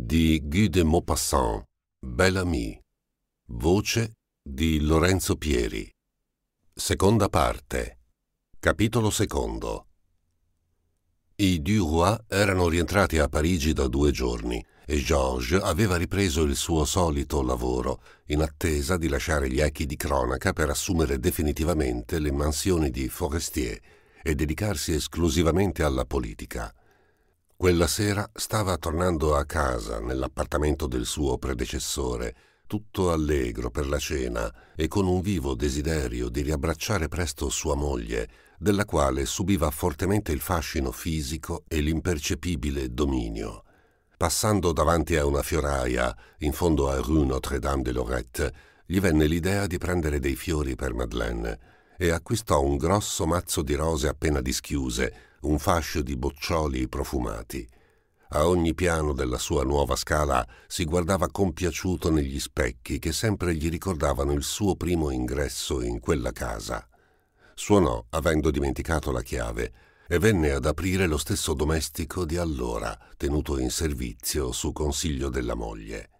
di Guy de Maupassant, Bellamy, voce di Lorenzo Pieri. Seconda parte. Capitolo secondo. I Duroy erano rientrati a Parigi da due giorni e Georges aveva ripreso il suo solito lavoro, in attesa di lasciare gli echi di cronaca per assumere definitivamente le mansioni di Forestier e dedicarsi esclusivamente alla politica. Quella sera stava tornando a casa nell'appartamento del suo predecessore, tutto allegro per la cena e con un vivo desiderio di riabbracciare presto sua moglie, della quale subiva fortemente il fascino fisico e l'impercepibile dominio. Passando davanti a una fioraia, in fondo a Rue Notre-Dame de Lorette, gli venne l'idea di prendere dei fiori per Madeleine e acquistò un grosso mazzo di rose appena dischiuse, un fascio di boccioli profumati. A ogni piano della sua nuova scala si guardava compiaciuto negli specchi che sempre gli ricordavano il suo primo ingresso in quella casa. Suonò, avendo dimenticato la chiave, e venne ad aprire lo stesso domestico di allora, tenuto in servizio su consiglio della moglie.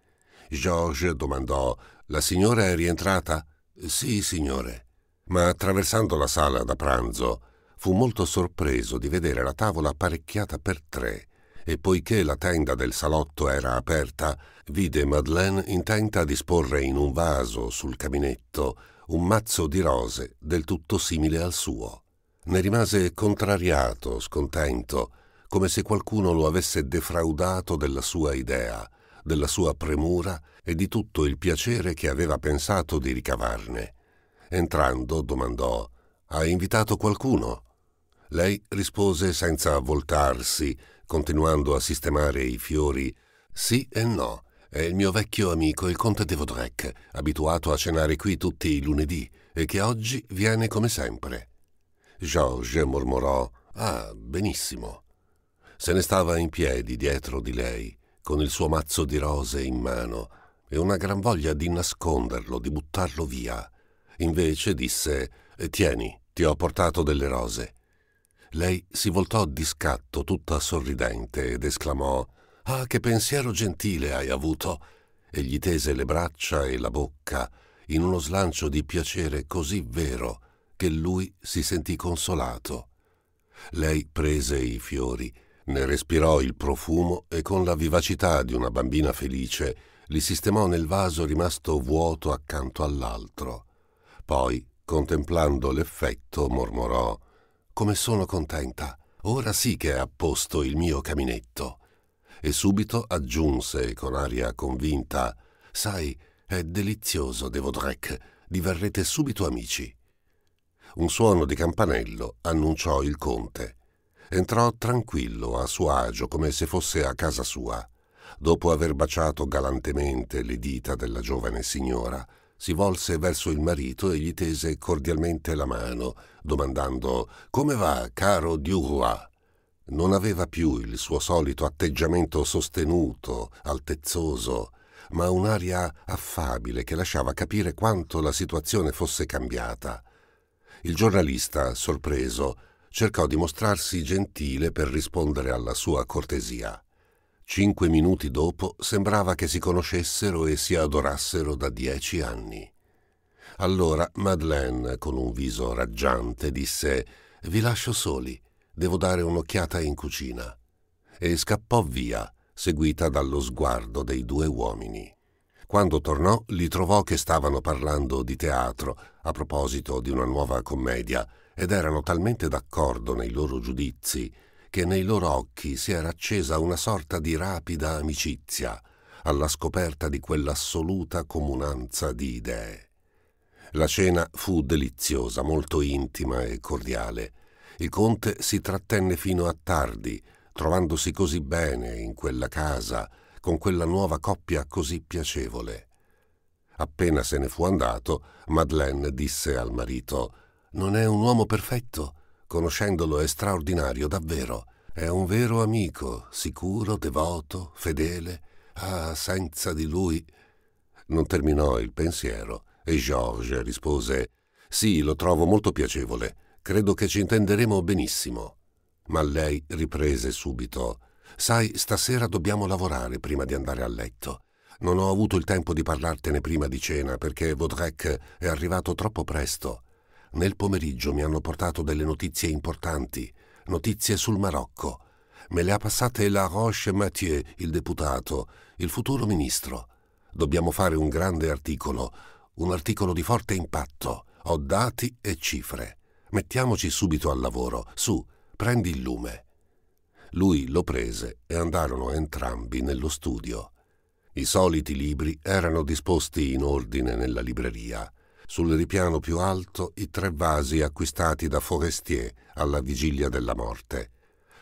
Georges domandò La signora è rientrata? Sì, signore. Ma attraversando la sala da pranzo fu molto sorpreso di vedere la tavola apparecchiata per tre e poiché la tenda del salotto era aperta, vide Madeleine intenta a disporre in un vaso sul caminetto un mazzo di rose del tutto simile al suo. Ne rimase contrariato, scontento, come se qualcuno lo avesse defraudato della sua idea, della sua premura e di tutto il piacere che aveva pensato di ricavarne. Entrando, domandò, ha invitato qualcuno? Lei rispose senza voltarsi, continuando a sistemare i fiori. Sì e no. È il mio vecchio amico, il conte de Vaudrec, abituato a cenare qui tutti i lunedì e che oggi viene come sempre. Georges mormorò: Ah, benissimo. Se ne stava in piedi dietro di lei, con il suo mazzo di rose in mano e una gran voglia di nasconderlo, di buttarlo via. Invece disse: Tieni, ti ho portato delle rose lei si voltò di scatto tutta sorridente ed esclamò Ah, che pensiero gentile hai avuto! e gli tese le braccia e la bocca in uno slancio di piacere così vero che lui si sentì consolato. Lei prese i fiori, ne respirò il profumo e con la vivacità di una bambina felice li sistemò nel vaso rimasto vuoto accanto all'altro. Poi, contemplando l'effetto, mormorò come sono contenta. Ora sì che è a posto il mio caminetto. E subito aggiunse con aria convinta, Sai, è delizioso, Devodrek, diverrete subito amici. Un suono di campanello annunciò il conte. Entrò tranquillo, a suo agio, come se fosse a casa sua, dopo aver baciato galantemente le dita della giovane signora, si volse verso il marito e gli tese cordialmente la mano, domandando Come va, caro Duroy? Non aveva più il suo solito atteggiamento sostenuto, altezzoso, ma un'aria affabile che lasciava capire quanto la situazione fosse cambiata. Il giornalista, sorpreso, cercò di mostrarsi gentile per rispondere alla sua cortesia. Cinque minuti dopo sembrava che si conoscessero e si adorassero da dieci anni. Allora Madeleine, con un viso raggiante, disse Vi lascio soli, devo dare un'occhiata in cucina. E scappò via, seguita dallo sguardo dei due uomini. Quando tornò li trovò che stavano parlando di teatro, a proposito di una nuova commedia, ed erano talmente d'accordo nei loro giudizi che nei loro occhi si era accesa una sorta di rapida amicizia alla scoperta di quell'assoluta comunanza di idee. La cena fu deliziosa, molto intima e cordiale. Il conte si trattenne fino a tardi, trovandosi così bene in quella casa, con quella nuova coppia così piacevole. Appena se ne fu andato, Madeleine disse al marito Non è un uomo perfetto, Conoscendolo è straordinario, davvero. È un vero amico, sicuro, devoto, fedele. Ah, senza di lui... Non terminò il pensiero e Georges rispose Sì, lo trovo molto piacevole. Credo che ci intenderemo benissimo. Ma lei riprese subito Sai, stasera dobbiamo lavorare prima di andare a letto. Non ho avuto il tempo di parlartene prima di cena perché Vaudrec è arrivato troppo presto. Nel pomeriggio mi hanno portato delle notizie importanti, notizie sul Marocco. Me le ha passate La Roche Mathieu, il deputato, il futuro ministro. Dobbiamo fare un grande articolo, un articolo di forte impatto. Ho dati e cifre. Mettiamoci subito al lavoro. Su, prendi il lume. Lui lo prese e andarono entrambi nello studio. I soliti libri erano disposti in ordine nella libreria sul ripiano più alto i tre vasi acquistati da Forestier alla vigilia della morte.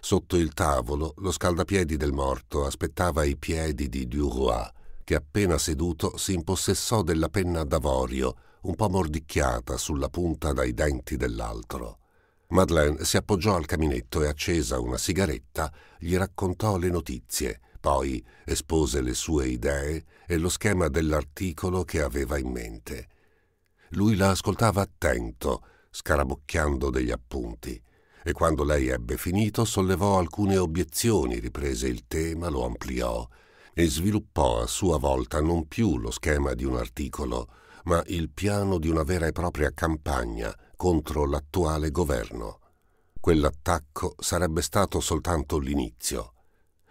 Sotto il tavolo lo scaldapiedi del morto aspettava i piedi di Duroy, che appena seduto si impossessò della penna d'avorio, un po' mordicchiata sulla punta dai denti dell'altro. Madeleine si appoggiò al caminetto e accesa una sigaretta, gli raccontò le notizie, poi espose le sue idee e lo schema dell'articolo che aveva in mente. Lui la ascoltava attento, scarabocchiando degli appunti, e quando lei ebbe finito sollevò alcune obiezioni, riprese il tema, lo ampliò e sviluppò a sua volta non più lo schema di un articolo, ma il piano di una vera e propria campagna contro l'attuale governo. Quell'attacco sarebbe stato soltanto l'inizio.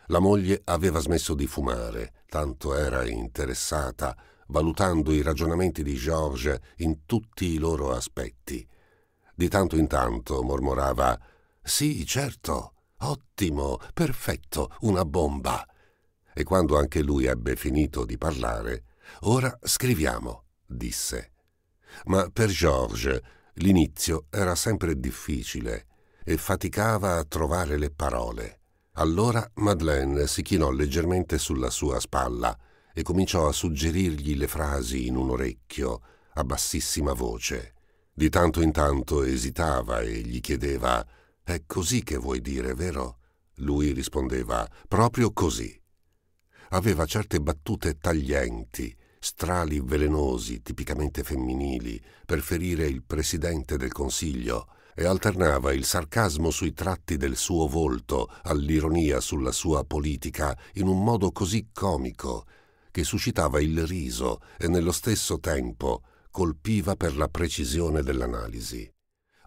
La moglie aveva smesso di fumare, tanto era interessata valutando i ragionamenti di Georges in tutti i loro aspetti. Di tanto in tanto mormorava Sì, certo, ottimo, perfetto, una bomba. E quando anche lui ebbe finito di parlare, Ora scriviamo, disse. Ma per Georges l'inizio era sempre difficile e faticava a trovare le parole. Allora Madeleine si chinò leggermente sulla sua spalla e cominciò a suggerirgli le frasi in un orecchio, a bassissima voce. Di tanto in tanto esitava e gli chiedeva È così che vuoi dire, vero? Lui rispondeva Proprio così. Aveva certe battute taglienti, strali velenosi, tipicamente femminili, per ferire il presidente del Consiglio, e alternava il sarcasmo sui tratti del suo volto all'ironia sulla sua politica in un modo così comico che suscitava il riso e nello stesso tempo colpiva per la precisione dell'analisi.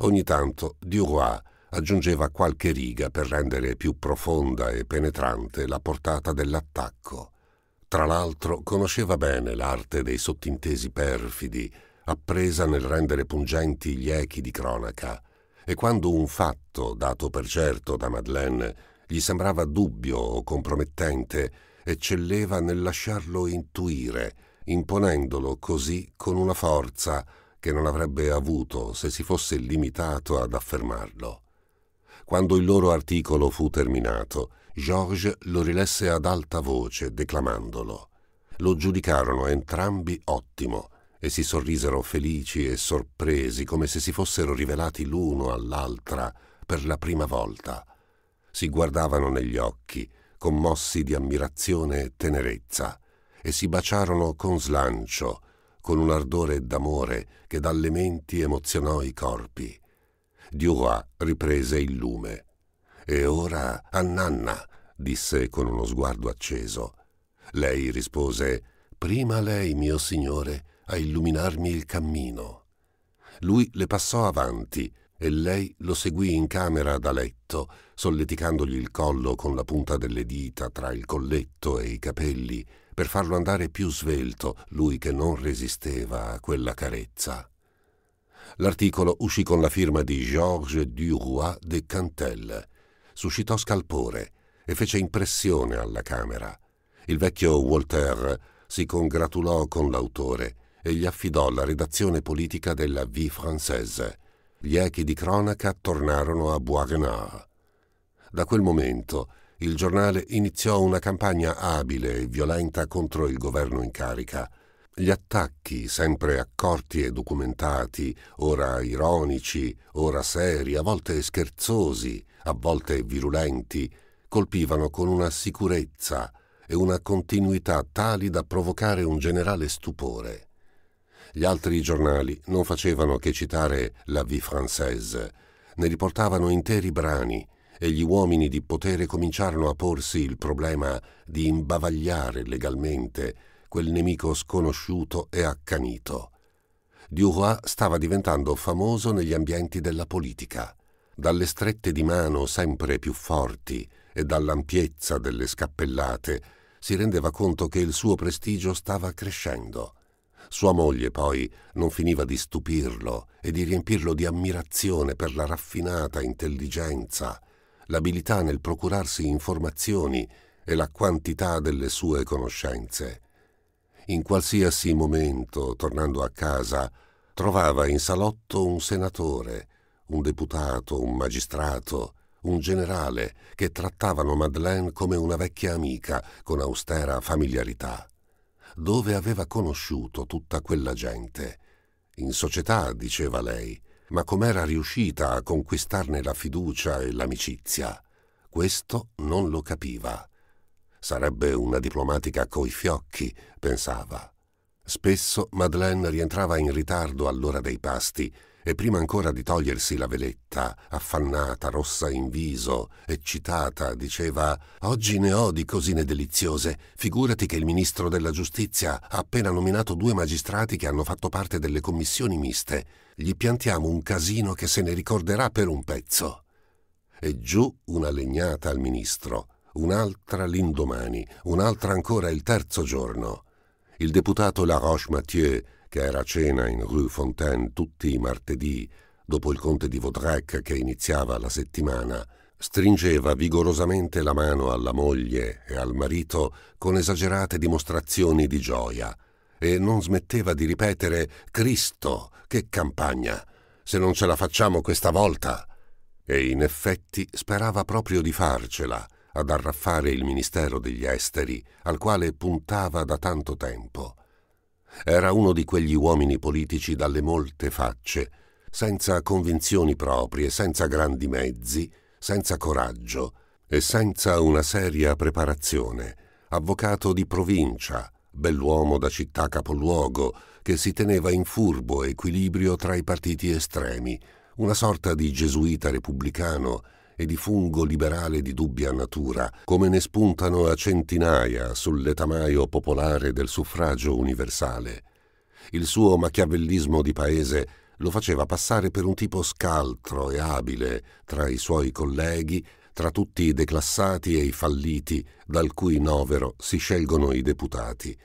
Ogni tanto Duroy aggiungeva qualche riga per rendere più profonda e penetrante la portata dell'attacco. Tra l'altro conosceva bene l'arte dei sottintesi perfidi, appresa nel rendere pungenti gli echi di cronaca, e quando un fatto, dato per certo da Madeleine, gli sembrava dubbio o compromettente, eccelleva nel lasciarlo intuire, imponendolo così con una forza che non avrebbe avuto se si fosse limitato ad affermarlo. Quando il loro articolo fu terminato, Georges lo rilesse ad alta voce, declamandolo. Lo giudicarono entrambi ottimo e si sorrisero felici e sorpresi come se si fossero rivelati l'uno all'altra per la prima volta. Si guardavano negli occhi commossi di ammirazione e tenerezza, e si baciarono con slancio, con un ardore d'amore che dalle menti emozionò i corpi. Duroy riprese il lume. E ora a Nanna, disse con uno sguardo acceso. Lei rispose Prima lei, mio signore, a illuminarmi il cammino. Lui le passò avanti, e lei lo seguì in camera da letto, solleticandogli il collo con la punta delle dita tra il colletto e i capelli, per farlo andare più svelto, lui che non resisteva a quella carezza. L'articolo uscì con la firma di Georges Duroy de Cantel, suscitò scalpore e fece impressione alla Camera. Il vecchio Voltaire si congratulò con l'autore e gli affidò la redazione politica della Vie Française, gli echi di cronaca tornarono a Boisrenard. Da quel momento il giornale iniziò una campagna abile e violenta contro il governo in carica. Gli attacchi, sempre accorti e documentati, ora ironici, ora seri, a volte scherzosi, a volte virulenti, colpivano con una sicurezza e una continuità tali da provocare un generale stupore. Gli altri giornali non facevano che citare la vie française, ne riportavano interi brani e gli uomini di potere cominciarono a porsi il problema di imbavagliare legalmente quel nemico sconosciuto e accanito. Duroy stava diventando famoso negli ambienti della politica. Dalle strette di mano sempre più forti e dall'ampiezza delle scappellate si rendeva conto che il suo prestigio stava crescendo. Sua moglie, poi, non finiva di stupirlo e di riempirlo di ammirazione per la raffinata intelligenza, l'abilità nel procurarsi informazioni e la quantità delle sue conoscenze. In qualsiasi momento, tornando a casa, trovava in salotto un senatore, un deputato, un magistrato, un generale che trattavano Madeleine come una vecchia amica con austera familiarità dove aveva conosciuto tutta quella gente. In società, diceva lei, ma com'era riuscita a conquistarne la fiducia e l'amicizia. Questo non lo capiva. Sarebbe una diplomatica coi fiocchi, pensava. Spesso Madeleine rientrava in ritardo all'ora dei pasti e prima ancora di togliersi la veletta, affannata, rossa in viso, eccitata, diceva «Oggi ne ho di cosine deliziose, figurati che il ministro della giustizia ha appena nominato due magistrati che hanno fatto parte delle commissioni miste, gli piantiamo un casino che se ne ricorderà per un pezzo». E giù una legnata al ministro, un'altra l'indomani, un'altra ancora il terzo giorno. Il deputato La Roche-Mathieu che era a cena in Rue Fontaine tutti i martedì, dopo il conte di Vaudrec che iniziava la settimana, stringeva vigorosamente la mano alla moglie e al marito con esagerate dimostrazioni di gioia e non smetteva di ripetere Cristo, che campagna! Se non ce la facciamo questa volta! E in effetti sperava proprio di farcela, ad arraffare il Ministero degli Esteri, al quale puntava da tanto tempo. Era uno di quegli uomini politici dalle molte facce, senza convinzioni proprie, senza grandi mezzi, senza coraggio e senza una seria preparazione, avvocato di provincia, bell'uomo da città capoluogo, che si teneva in furbo equilibrio tra i partiti estremi, una sorta di gesuita repubblicano e di fungo liberale di dubbia natura, come ne spuntano a centinaia sull'etamaio popolare del suffragio universale. Il suo machiavellismo di paese lo faceva passare per un tipo scaltro e abile tra i suoi colleghi, tra tutti i declassati e i falliti, dal cui novero si scelgono i deputati.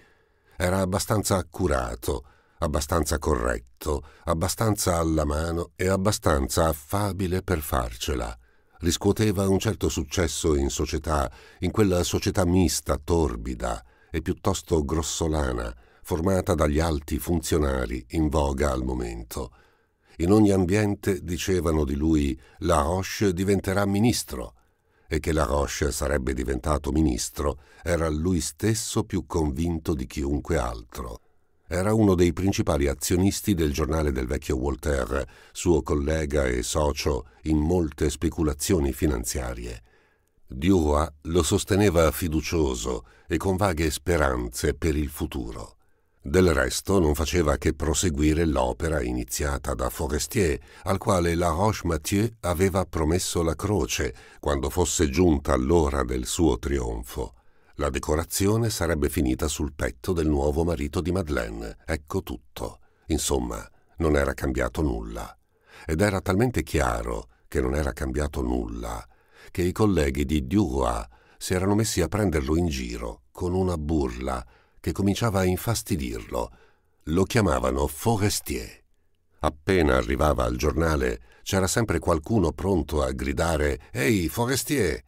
Era abbastanza accurato, abbastanza corretto, abbastanza alla mano e abbastanza affabile per farcela riscuoteva un certo successo in società, in quella società mista, torbida e piuttosto grossolana, formata dagli alti funzionari in voga al momento. In ogni ambiente dicevano di lui La Roche diventerà ministro e che La Roche sarebbe diventato ministro era lui stesso più convinto di chiunque altro era uno dei principali azionisti del giornale del vecchio Voltaire, suo collega e socio in molte speculazioni finanziarie. Duroy lo sosteneva fiducioso e con vaghe speranze per il futuro. Del resto non faceva che proseguire l'opera iniziata da Forestier, al quale La Roche-Mathieu aveva promesso la croce quando fosse giunta l'ora del suo trionfo. La decorazione sarebbe finita sul petto del nuovo marito di Madeleine, ecco tutto. Insomma, non era cambiato nulla. Ed era talmente chiaro che non era cambiato nulla, che i colleghi di Duroy si erano messi a prenderlo in giro con una burla che cominciava a infastidirlo. Lo chiamavano Forestier. Appena arrivava al giornale c'era sempre qualcuno pronto a gridare Ehi, Forestier!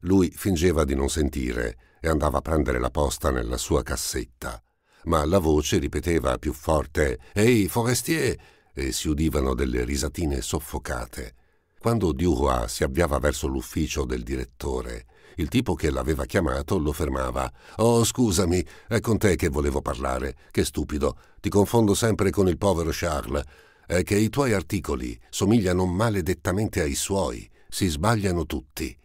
Lui fingeva di non sentire e andava a prendere la posta nella sua cassetta, ma la voce ripeteva più forte «Ehi, forestier!» e si udivano delle risatine soffocate. Quando Duroy si avviava verso l'ufficio del direttore, il tipo che l'aveva chiamato lo fermava. «Oh, scusami, è con te che volevo parlare. Che stupido, ti confondo sempre con il povero Charles. È che i tuoi articoli somigliano maledettamente ai suoi, si sbagliano tutti».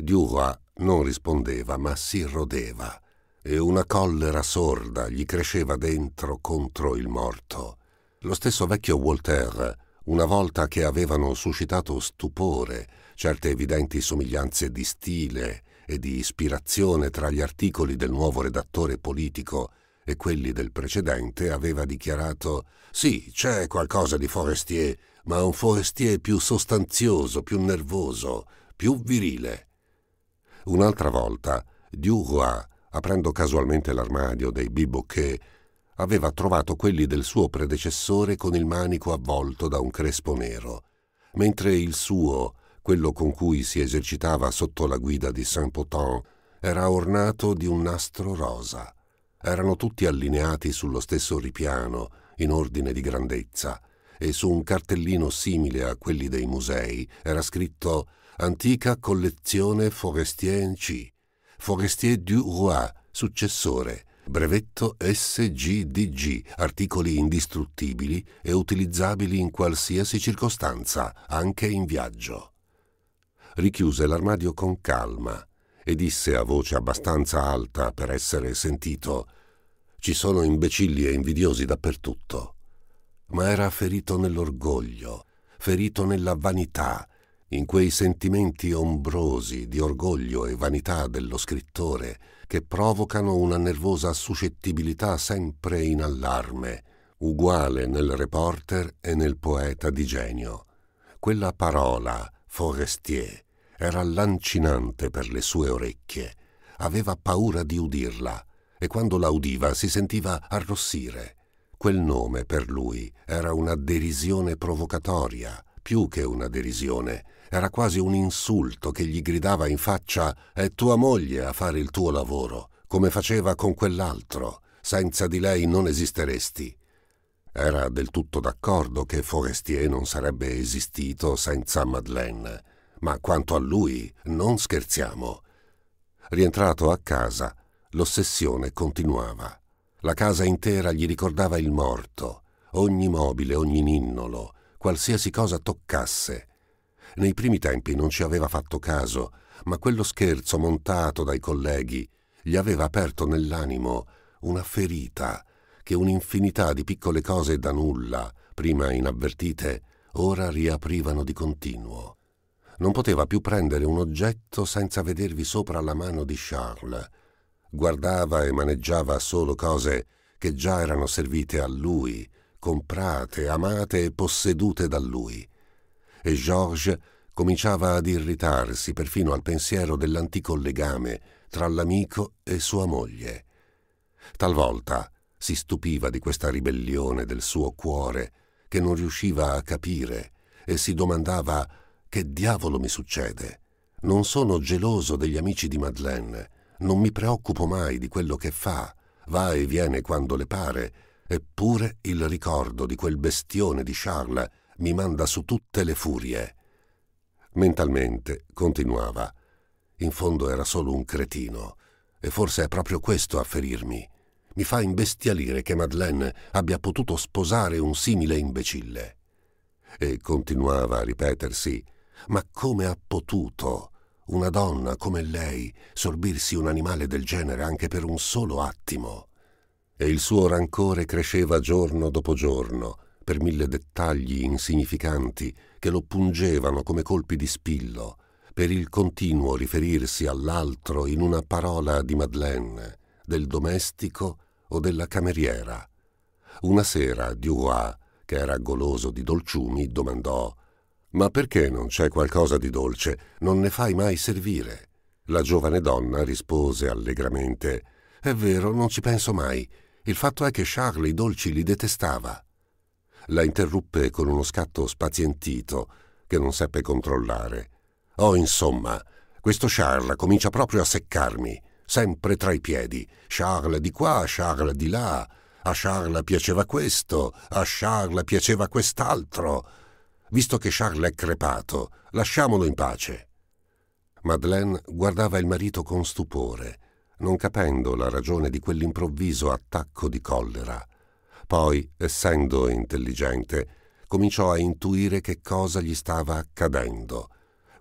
Duroy non rispondeva, ma si rodeva, e una collera sorda gli cresceva dentro contro il morto. Lo stesso vecchio Voltaire, una volta che avevano suscitato stupore certe evidenti somiglianze di stile e di ispirazione tra gli articoli del nuovo redattore politico e quelli del precedente, aveva dichiarato «Sì, c'è qualcosa di Forestier, ma un Forestier più sostanzioso, più nervoso, più virile». Un'altra volta, Duroy, aprendo casualmente l'armadio dei bibocchè, aveva trovato quelli del suo predecessore con il manico avvolto da un crespo nero, mentre il suo, quello con cui si esercitava sotto la guida di Saint-Potin, era ornato di un nastro rosa. Erano tutti allineati sullo stesso ripiano, in ordine di grandezza, e su un cartellino simile a quelli dei musei era scritto antica collezione Forestier in C, Forestier du Roi, successore, brevetto SGDG, articoli indistruttibili e utilizzabili in qualsiasi circostanza, anche in viaggio. Richiuse l'armadio con calma e disse a voce abbastanza alta per essere sentito Ci sono imbecilli e invidiosi dappertutto. Ma era ferito nell'orgoglio, ferito nella vanità, in quei sentimenti ombrosi di orgoglio e vanità dello scrittore che provocano una nervosa suscettibilità sempre in allarme, uguale nel reporter e nel poeta di genio. Quella parola, Forestier, era lancinante per le sue orecchie. Aveva paura di udirla e quando la udiva si sentiva arrossire. Quel nome per lui era una derisione provocatoria, più che una derisione, era quasi un insulto che gli gridava in faccia È tua moglie a fare il tuo lavoro, come faceva con quell'altro. Senza di lei non esisteresti. Era del tutto d'accordo che Forestier non sarebbe esistito senza Madeleine, ma quanto a lui non scherziamo. Rientrato a casa, l'ossessione continuava. La casa intera gli ricordava il morto, ogni mobile, ogni ninnolo, qualsiasi cosa toccasse, nei primi tempi non ci aveva fatto caso, ma quello scherzo montato dai colleghi gli aveva aperto nell'animo una ferita che un'infinità di piccole cose da nulla, prima inavvertite, ora riaprivano di continuo. Non poteva più prendere un oggetto senza vedervi sopra la mano di Charles. Guardava e maneggiava solo cose che già erano servite a lui, comprate, amate e possedute da lui e Georges cominciava ad irritarsi perfino al pensiero dell'antico legame tra l'amico e sua moglie. Talvolta si stupiva di questa ribellione del suo cuore che non riusciva a capire e si domandava che diavolo mi succede? Non sono geloso degli amici di Madeleine, non mi preoccupo mai di quello che fa, va e viene quando le pare, eppure il ricordo di quel bestione di Charles mi manda su tutte le furie. Mentalmente continuava. In fondo era solo un cretino, e forse è proprio questo a ferirmi. Mi fa imbestialire che Madeleine abbia potuto sposare un simile imbecille. E continuava a ripetersi, ma come ha potuto una donna come lei sorbirsi un animale del genere anche per un solo attimo? E il suo rancore cresceva giorno dopo giorno, per mille dettagli insignificanti che lo pungevano come colpi di spillo, per il continuo riferirsi all'altro in una parola di Madeleine, del domestico o della cameriera. Una sera Duroy, che era goloso di dolciumi, domandò «Ma perché non c'è qualcosa di dolce? Non ne fai mai servire?» La giovane donna rispose allegramente «È vero, non ci penso mai. Il fatto è che Charles i dolci li detestava la interruppe con uno scatto spazientito che non seppe controllare. Oh, insomma, questo Charles comincia proprio a seccarmi, sempre tra i piedi. Charles di qua, Charles di là. A Charles piaceva questo, a Charles piaceva quest'altro. Visto che Charles è crepato, lasciamolo in pace. Madeleine guardava il marito con stupore, non capendo la ragione di quell'improvviso attacco di collera. Poi, essendo intelligente, cominciò a intuire che cosa gli stava accadendo,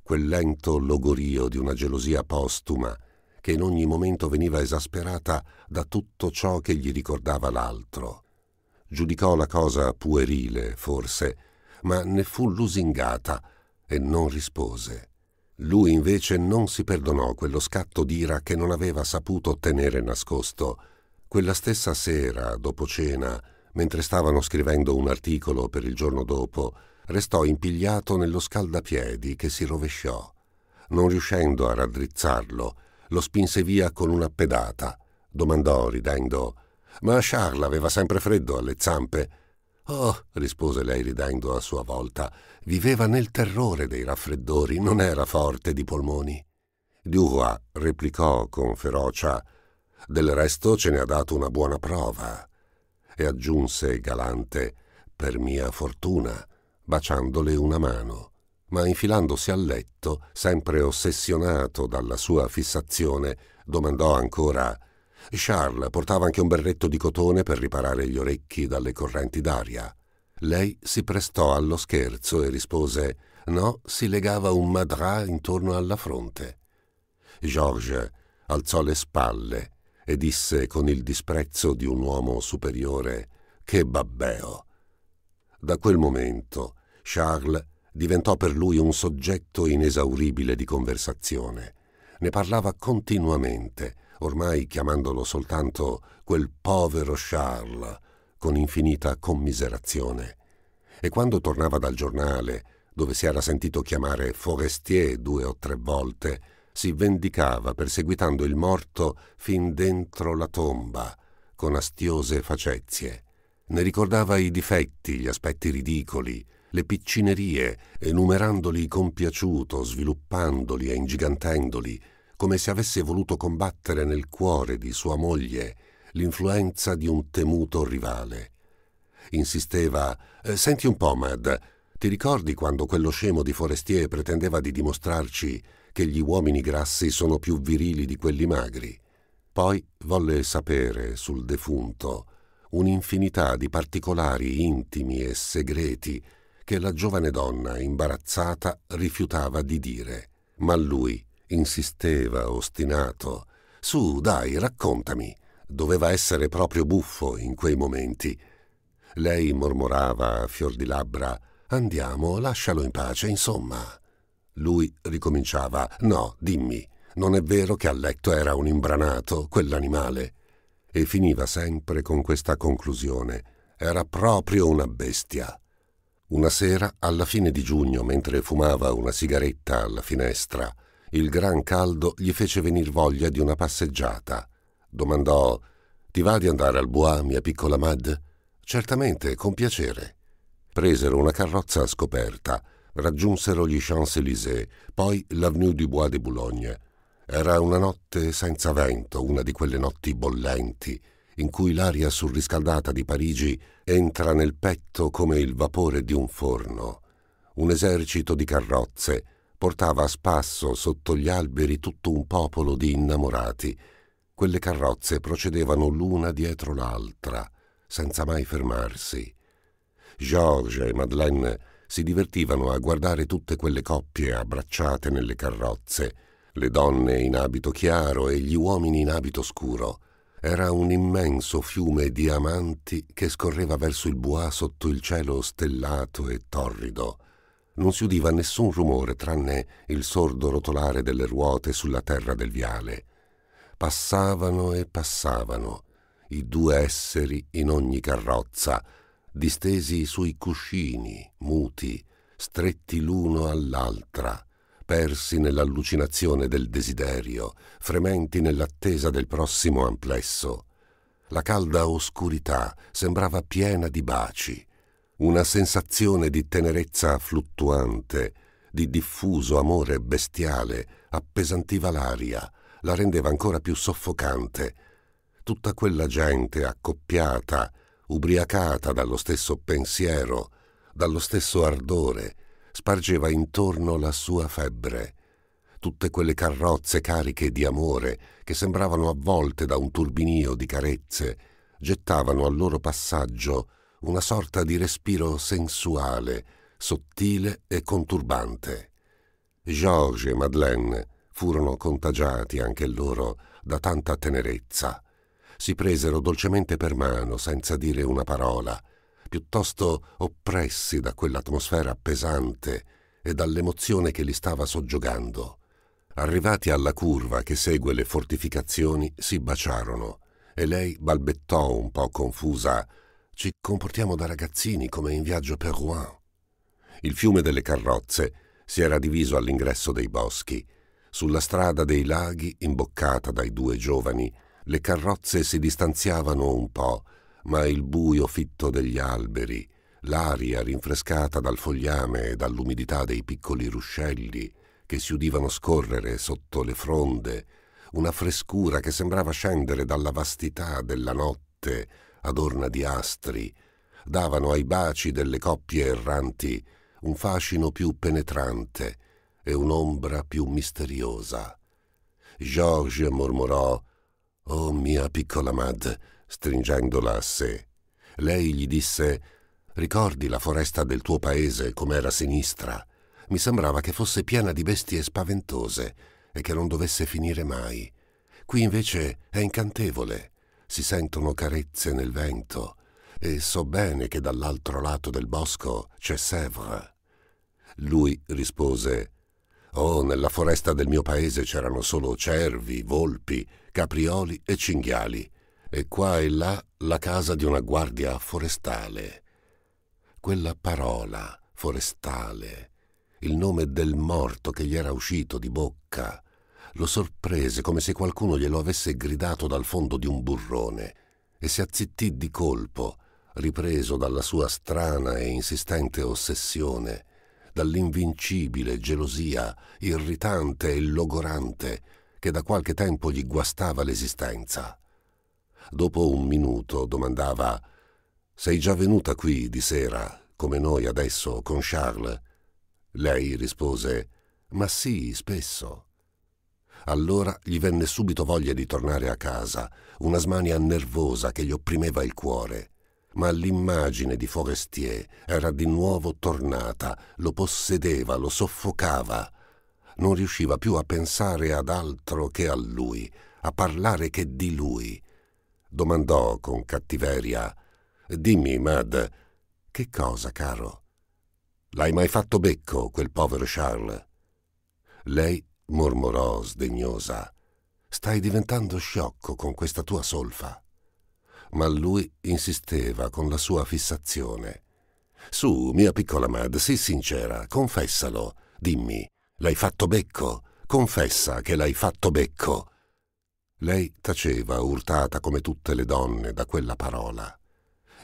quel lento logorio di una gelosia postuma che in ogni momento veniva esasperata da tutto ciò che gli ricordava l'altro. Giudicò la cosa puerile, forse, ma ne fu lusingata e non rispose. Lui invece non si perdonò quello scatto d'ira che non aveva saputo tenere nascosto. Quella stessa sera, dopo cena, mentre stavano scrivendo un articolo per il giorno dopo, restò impigliato nello scaldapiedi che si rovesciò. Non riuscendo a raddrizzarlo, lo spinse via con una pedata. Domandò, ridendo, Ma Charles aveva sempre freddo alle zampe. Oh, rispose lei ridendo a sua volta, viveva nel terrore dei raffreddori, non era forte di polmoni. Duroy replicò con ferocia, Del resto ce ne ha dato una buona prova e aggiunse galante per mia fortuna, baciandole una mano, ma infilandosi al letto, sempre ossessionato dalla sua fissazione, domandò ancora Charles portava anche un berretto di cotone per riparare gli orecchi dalle correnti d'aria. Lei si prestò allo scherzo e rispose No, si legava un madras intorno alla fronte. Georges alzò le spalle e disse con il disprezzo di un uomo superiore Che babbeo! Da quel momento Charles diventò per lui un soggetto inesauribile di conversazione. Ne parlava continuamente, ormai chiamandolo soltanto quel povero Charles, con infinita commiserazione. E quando tornava dal giornale, dove si era sentito chiamare Forestier due o tre volte, si vendicava perseguitando il morto fin dentro la tomba, con astiose facezie. Ne ricordava i difetti, gli aspetti ridicoli, le piccinerie, enumerandoli compiaciuto, sviluppandoli e ingigantendoli, come se avesse voluto combattere nel cuore di sua moglie l'influenza di un temuto rivale. Insisteva eh, Senti un po', Mad, ti ricordi quando quello scemo di Forestier pretendeva di dimostrarci che gli uomini grassi sono più virili di quelli magri. Poi volle sapere sul defunto un'infinità di particolari intimi e segreti che la giovane donna, imbarazzata, rifiutava di dire. Ma lui insisteva ostinato. Su, dai, raccontami. Doveva essere proprio buffo in quei momenti. Lei mormorava a fior di labbra Andiamo, lascialo in pace, insomma. Lui ricominciava No, dimmi, non è vero che a letto era un imbranato, quell'animale? E finiva sempre con questa conclusione Era proprio una bestia. Una sera, alla fine di giugno, mentre fumava una sigaretta alla finestra, il gran caldo gli fece venir voglia di una passeggiata. Domandò Ti va di andare al Bois, mia piccola Mad? Certamente, con piacere. Presero una carrozza scoperta raggiunsero gli Champs-Élysées, poi l'Avenue du Bois de Boulogne. Era una notte senza vento, una di quelle notti bollenti, in cui l'aria surriscaldata di Parigi entra nel petto come il vapore di un forno. Un esercito di carrozze portava a spasso sotto gli alberi tutto un popolo di innamorati. Quelle carrozze procedevano l'una dietro l'altra, senza mai fermarsi. Georges e Madeleine si divertivano a guardare tutte quelle coppie abbracciate nelle carrozze, le donne in abito chiaro e gli uomini in abito scuro. Era un immenso fiume di amanti che scorreva verso il Bois sotto il cielo stellato e torrido. Non si udiva nessun rumore tranne il sordo rotolare delle ruote sulla terra del viale. Passavano e passavano i due esseri in ogni carrozza, distesi sui cuscini, muti, stretti l'uno all'altra, persi nell'allucinazione del desiderio, frementi nell'attesa del prossimo amplesso. La calda oscurità sembrava piena di baci, una sensazione di tenerezza fluttuante, di diffuso amore bestiale, appesantiva l'aria, la rendeva ancora più soffocante. Tutta quella gente accoppiata, ubriacata dallo stesso pensiero, dallo stesso ardore, spargeva intorno la sua febbre. Tutte quelle carrozze cariche di amore, che sembravano avvolte da un turbinio di carezze, gettavano al loro passaggio una sorta di respiro sensuale, sottile e conturbante. Georges e Madeleine furono contagiati anche loro da tanta tenerezza si presero dolcemente per mano senza dire una parola, piuttosto oppressi da quell'atmosfera pesante e dall'emozione che li stava soggiogando. Arrivati alla curva che segue le fortificazioni, si baciarono e lei balbettò un po' confusa Ci comportiamo da ragazzini come in viaggio per Rouen. Il fiume delle carrozze si era diviso all'ingresso dei boschi. Sulla strada dei laghi, imboccata dai due giovani, le carrozze si distanziavano un po', ma il buio fitto degli alberi, l'aria rinfrescata dal fogliame e dall'umidità dei piccoli ruscelli che si udivano scorrere sotto le fronde, una frescura che sembrava scendere dalla vastità della notte adorna di astri, davano ai baci delle coppie erranti un fascino più penetrante e un'ombra più misteriosa. Georges mormorò Oh mia piccola Mad, stringendola a sé. Lei gli disse Ricordi la foresta del tuo paese com'era sinistra? Mi sembrava che fosse piena di bestie spaventose e che non dovesse finire mai. Qui invece è incantevole. Si sentono carezze nel vento e so bene che dall'altro lato del bosco c'è Sèvres. Lui rispose Oh, nella foresta del mio paese c'erano solo cervi, volpi, caprioli e cinghiali, e qua e là la casa di una guardia forestale. Quella parola, forestale, il nome del morto che gli era uscito di bocca, lo sorprese come se qualcuno glielo avesse gridato dal fondo di un burrone e si azzittì di colpo, ripreso dalla sua strana e insistente ossessione dall'invincibile gelosia irritante e logorante che da qualche tempo gli guastava l'esistenza. Dopo un minuto domandava Sei già venuta qui di sera, come noi adesso, con Charles? Lei rispose Ma sì, spesso. Allora gli venne subito voglia di tornare a casa, una smania nervosa che gli opprimeva il cuore ma l'immagine di Forestier era di nuovo tornata, lo possedeva, lo soffocava. Non riusciva più a pensare ad altro che a lui, a parlare che di lui. Domandò con cattiveria Dimmi, Mad, che cosa, caro? L'hai mai fatto becco, quel povero Charles? Lei mormorò sdegnosa. Stai diventando sciocco con questa tua solfa ma lui insisteva con la sua fissazione. Su, mia piccola Mad, sii sincera, confessalo. Dimmi, l'hai fatto becco? Confessa che l'hai fatto becco. Lei taceva, urtata come tutte le donne da quella parola.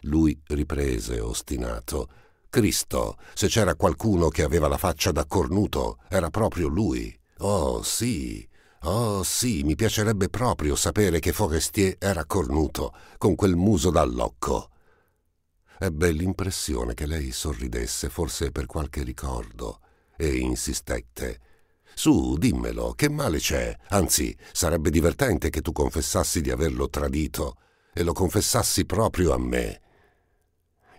Lui riprese, ostinato. Cristo, se c'era qualcuno che aveva la faccia da cornuto, era proprio lui. Oh, sì, Oh sì, mi piacerebbe proprio sapere che Forestier era cornuto, con quel muso da locco. Ebbe l'impressione che lei sorridesse, forse per qualche ricordo, e insistette. Su, dimmelo, che male c'è? Anzi, sarebbe divertente che tu confessassi di averlo tradito e lo confessassi proprio a me.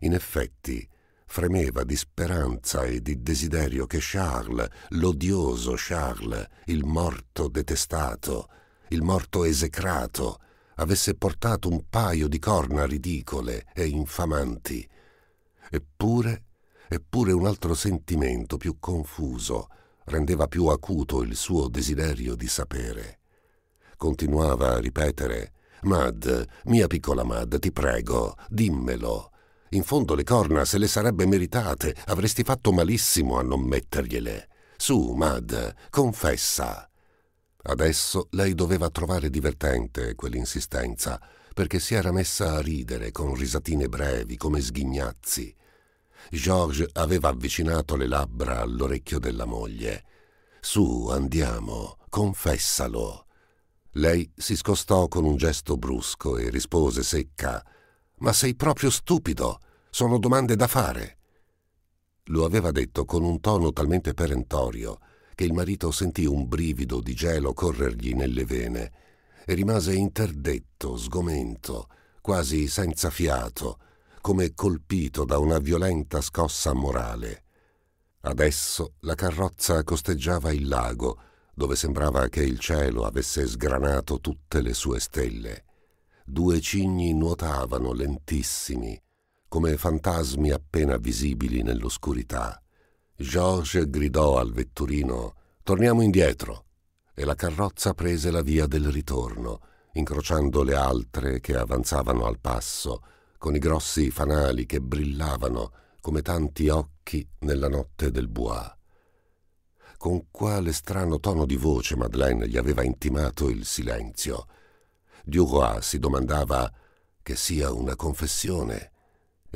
In effetti, fremeva di speranza e di desiderio che Charles, l'odioso Charles, il morto detestato, il morto esecrato, avesse portato un paio di corna ridicole e infamanti. Eppure, eppure un altro sentimento più confuso rendeva più acuto il suo desiderio di sapere. Continuava a ripetere Mad, mia piccola Mad, ti prego, dimmelo, in fondo le corna se le sarebbe meritate, avresti fatto malissimo a non mettergliele. Su, Mad, confessa. Adesso lei doveva trovare divertente quell'insistenza, perché si era messa a ridere con risatine brevi come sghignazzi. Georges aveva avvicinato le labbra all'orecchio della moglie. Su, andiamo, confessalo. Lei si scostò con un gesto brusco e rispose secca Ma sei proprio stupido. Sono domande da fare. Lo aveva detto con un tono talmente perentorio che il marito sentì un brivido di gelo corrergli nelle vene e rimase interdetto, sgomento, quasi senza fiato, come colpito da una violenta scossa morale. Adesso la carrozza costeggiava il lago, dove sembrava che il cielo avesse sgranato tutte le sue stelle. Due cigni nuotavano lentissimi, come fantasmi appena visibili nell'oscurità. George gridò al vetturino Torniamo indietro e la carrozza prese la via del ritorno, incrociando le altre che avanzavano al passo, con i grossi fanali che brillavano come tanti occhi nella notte del bois. Con quale strano tono di voce Madeleine gli aveva intimato il silenzio. Duroy si domandava che sia una confessione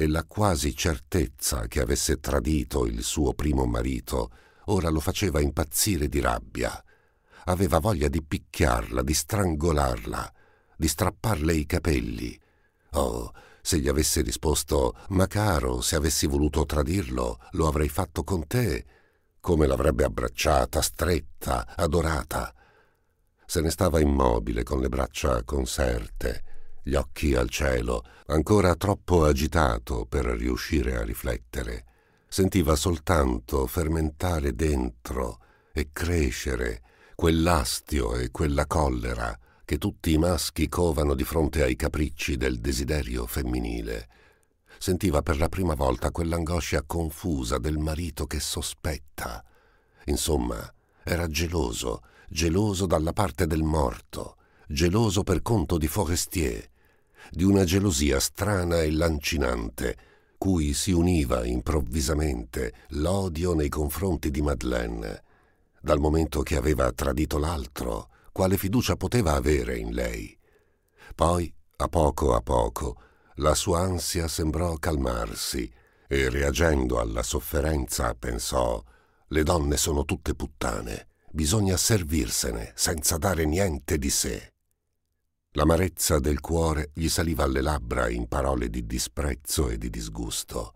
e la quasi certezza che avesse tradito il suo primo marito ora lo faceva impazzire di rabbia. Aveva voglia di picchiarla, di strangolarla, di strapparle i capelli. Oh, se gli avesse risposto Ma caro, se avessi voluto tradirlo, lo avrei fatto con te. Come l'avrebbe abbracciata, stretta, adorata. Se ne stava immobile con le braccia conserte gli occhi al cielo, ancora troppo agitato per riuscire a riflettere. Sentiva soltanto fermentare dentro e crescere quell'astio e quella collera che tutti i maschi covano di fronte ai capricci del desiderio femminile. Sentiva per la prima volta quell'angoscia confusa del marito che sospetta. Insomma, era geloso, geloso dalla parte del morto, geloso per conto di Forestier, di una gelosia strana e lancinante, cui si univa improvvisamente l'odio nei confronti di Madeleine. Dal momento che aveva tradito l'altro, quale fiducia poteva avere in lei? Poi, a poco a poco, la sua ansia sembrò calmarsi e, reagendo alla sofferenza, pensò «Le donne sono tutte puttane, bisogna servirsene senza dare niente di sé». L'amarezza del cuore gli saliva alle labbra in parole di disprezzo e di disgusto.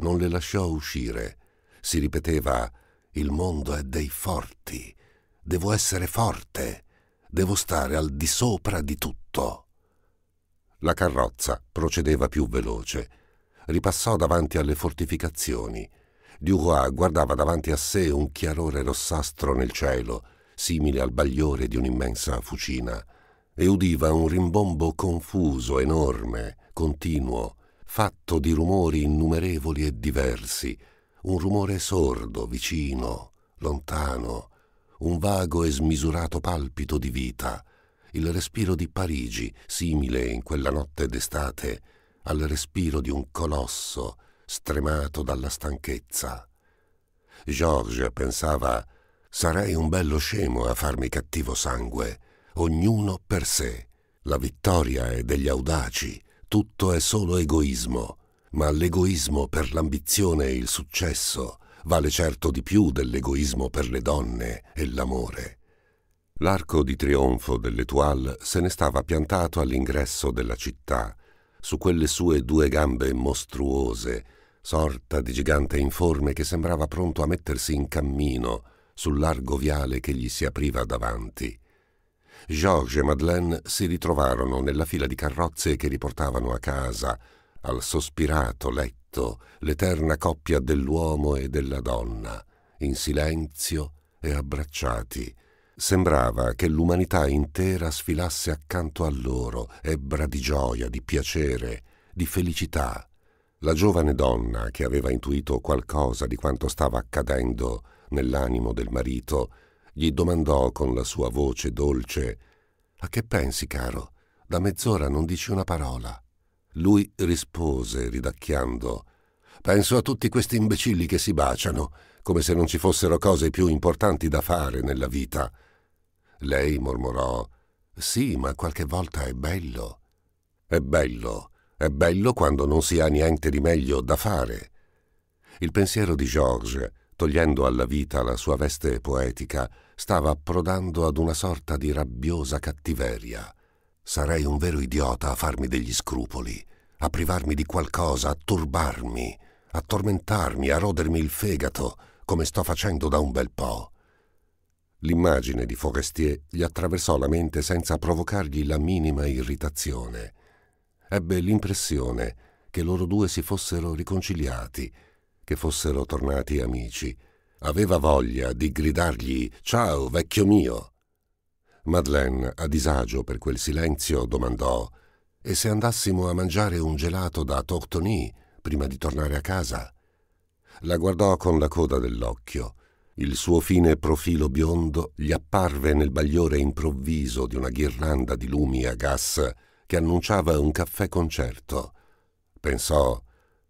Non le lasciò uscire. Si ripeteva Il mondo è dei forti. Devo essere forte. Devo stare al di sopra di tutto. La carrozza procedeva più veloce. Ripassò davanti alle fortificazioni. Duhois guardava davanti a sé un chiarore rossastro nel cielo, simile al bagliore di un'immensa fucina e udiva un rimbombo confuso, enorme, continuo, fatto di rumori innumerevoli e diversi, un rumore sordo, vicino, lontano, un vago e smisurato palpito di vita, il respiro di Parigi, simile in quella notte d'estate al respiro di un colosso stremato dalla stanchezza. Georges pensava sarei un bello scemo a farmi cattivo sangue ognuno per sé. La vittoria è degli audaci, tutto è solo egoismo, ma l'egoismo per l'ambizione e il successo vale certo di più dell'egoismo per le donne e l'amore. L'arco di trionfo dell'Etoile se ne stava piantato all'ingresso della città, su quelle sue due gambe mostruose, sorta di gigante informe che sembrava pronto a mettersi in cammino sul largo viale che gli si apriva davanti. Georges e Madeleine si ritrovarono nella fila di carrozze che riportavano a casa, al sospirato letto, l'eterna coppia dell'uomo e della donna, in silenzio e abbracciati. Sembrava che l'umanità intera sfilasse accanto a loro, ebbra di gioia, di piacere, di felicità. La giovane donna, che aveva intuito qualcosa di quanto stava accadendo nell'animo del marito, gli domandò con la sua voce dolce A che pensi, caro? Da mezz'ora non dici una parola. Lui rispose, ridacchiando Penso a tutti questi imbecilli che si baciano, come se non ci fossero cose più importanti da fare nella vita. Lei mormorò Sì, ma qualche volta è bello. È bello, è bello quando non si ha niente di meglio da fare. Il pensiero di Georges togliendo alla vita la sua veste poetica, stava approdando ad una sorta di rabbiosa cattiveria. Sarei un vero idiota a farmi degli scrupoli, a privarmi di qualcosa, a turbarmi, a tormentarmi, a rodermi il fegato, come sto facendo da un bel po'. L'immagine di Forestier gli attraversò la mente senza provocargli la minima irritazione. Ebbe l'impressione che loro due si fossero riconciliati che fossero tornati amici. Aveva voglia di gridargli Ciao, vecchio mio. Madeleine, a disagio per quel silenzio, domandò E se andassimo a mangiare un gelato da Tortoni prima di tornare a casa? La guardò con la coda dell'occhio. Il suo fine profilo biondo gli apparve nel bagliore improvviso di una ghirlanda di lumi a gas che annunciava un caffè concerto. Pensò,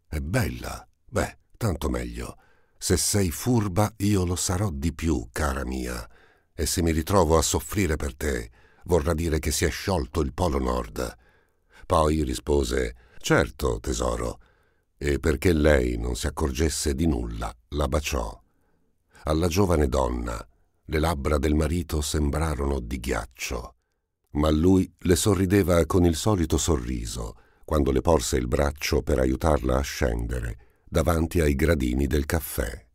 è bella, beh, Tanto meglio. Se sei furba io lo sarò di più, cara mia. E se mi ritrovo a soffrire per te, vorrà dire che si è sciolto il Polo Nord. Poi rispose Certo, tesoro. E perché lei non si accorgesse di nulla, la baciò. Alla giovane donna le labbra del marito sembrarono di ghiaccio, ma lui le sorrideva con il solito sorriso quando le porse il braccio per aiutarla a scendere davanti ai gradini del caffè.